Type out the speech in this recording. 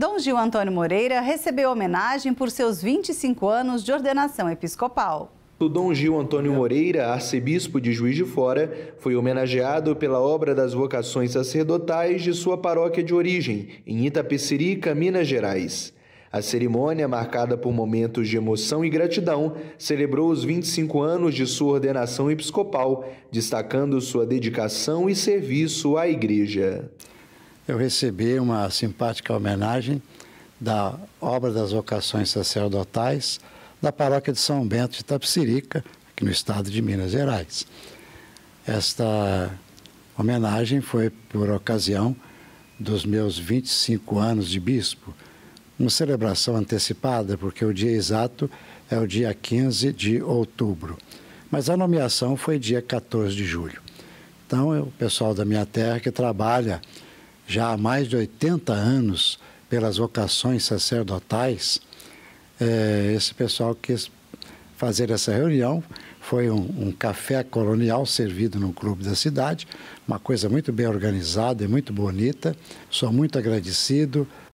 Dom Gil Antônio Moreira recebeu homenagem por seus 25 anos de ordenação episcopal. O Dom Gil Antônio Moreira, arcebispo de Juiz de Fora, foi homenageado pela obra das vocações sacerdotais de sua paróquia de origem, em Itapecerica, Minas Gerais. A cerimônia, marcada por momentos de emoção e gratidão, celebrou os 25 anos de sua ordenação episcopal, destacando sua dedicação e serviço à Igreja eu recebi uma simpática homenagem da obra das vocações sacerdotais da paróquia de São Bento de Tapsirica, aqui no estado de Minas Gerais. Esta homenagem foi por ocasião dos meus 25 anos de bispo, uma celebração antecipada, porque o dia exato é o dia 15 de outubro. Mas a nomeação foi dia 14 de julho. Então, é o pessoal da minha terra que trabalha já há mais de 80 anos pelas vocações sacerdotais, é, esse pessoal quis fazer essa reunião. Foi um, um, café colonial servido no clube da cidade, uma coisa muito bem organizada e muito bonita. Sou muito agradecido